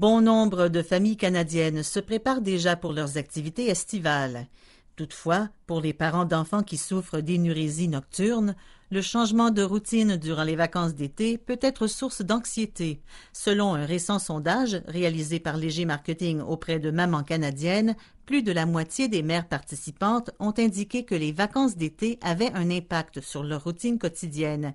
Bon nombre de familles canadiennes se préparent déjà pour leurs activités estivales. Toutefois, pour les parents d'enfants qui souffrent d'énurésie nocturne, le changement de routine durant les vacances d'été peut être source d'anxiété. Selon un récent sondage réalisé par Léger Marketing auprès de mamans canadiennes, plus de la moitié des mères participantes ont indiqué que les vacances d'été avaient un impact sur leur routine quotidienne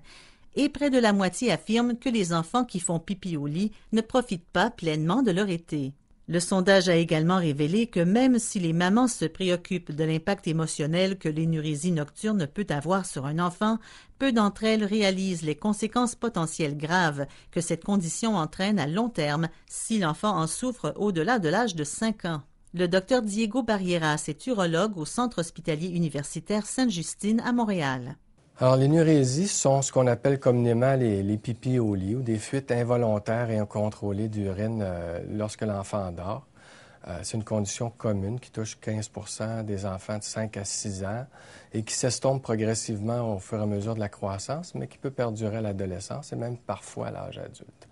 et près de la moitié affirment que les enfants qui font pipi au lit ne profitent pas pleinement de leur été. Le sondage a également révélé que même si les mamans se préoccupent de l'impact émotionnel que l'énurésie nocturne peut avoir sur un enfant, peu d'entre elles réalisent les conséquences potentielles graves que cette condition entraîne à long terme si l'enfant en souffre au-delà de l'âge de 5 ans. Le docteur Diego Barrieras est urologue au Centre hospitalier universitaire Sainte-Justine à Montréal. Alors, les neurésies sont ce qu'on appelle communément les, les pipis au lit ou des fuites involontaires et incontrôlées d'urine euh, lorsque l'enfant dort. Euh, c'est une condition commune qui touche 15 des enfants de 5 à 6 ans et qui s'estompe progressivement au fur et à mesure de la croissance, mais qui peut perdurer à l'adolescence et même parfois à l'âge adulte.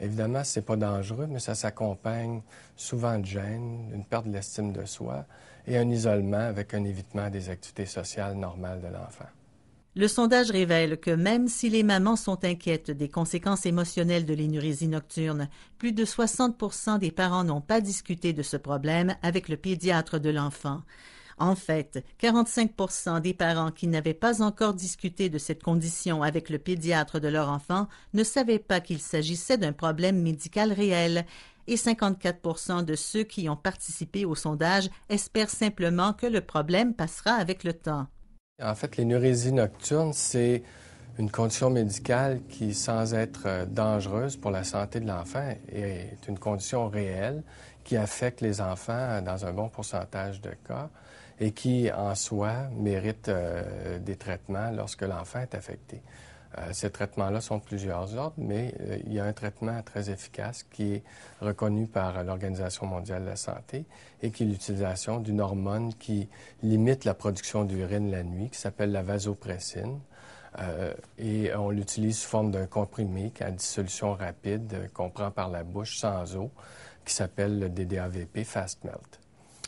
Évidemment, ce n'est pas dangereux, mais ça s'accompagne souvent de gêne, d'une perte de l'estime de soi et un isolement avec un évitement des activités sociales normales de l'enfant. Le sondage révèle que même si les mamans sont inquiètes des conséquences émotionnelles de l'énurésie nocturne, plus de 60 des parents n'ont pas discuté de ce problème avec le pédiatre de l'enfant. En fait, 45 des parents qui n'avaient pas encore discuté de cette condition avec le pédiatre de leur enfant ne savaient pas qu'il s'agissait d'un problème médical réel et 54 de ceux qui ont participé au sondage espèrent simplement que le problème passera avec le temps. En fait, les neurésies nocturnes, c'est une condition médicale qui, sans être euh, dangereuse pour la santé de l'enfant, est une condition réelle qui affecte les enfants dans un bon pourcentage de cas et qui, en soi, mérite euh, des traitements lorsque l'enfant est affecté. Euh, ces traitements-là sont de plusieurs ordres, mais euh, il y a un traitement très efficace qui est reconnu par euh, l'Organisation mondiale de la santé et qui est l'utilisation d'une hormone qui limite la production d'urine la nuit, qui s'appelle la vasopressine. et on l'utilise sous forme d'un comprimé à dissolution rapide qu'on prend par la bouche sans eau, qui s'appelle le DDAVP Fast Melt.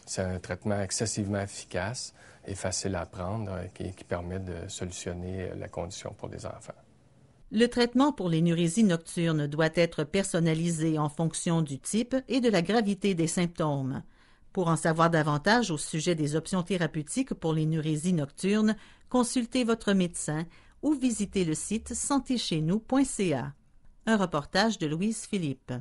C'est un traitement excessivement efficace et facile à prendre euh, qui, qui permet de solutionner euh, la condition pour les enfants. Le traitement pour les l'énurésie nocturnes doit être personnalisé en fonction du type et de la gravité des symptômes. Pour en savoir davantage au sujet des options thérapeutiques pour les l'énurésie nocturnes, consultez votre médecin ou visitez le site santécheznous.ca. Un reportage de Louise Philippe.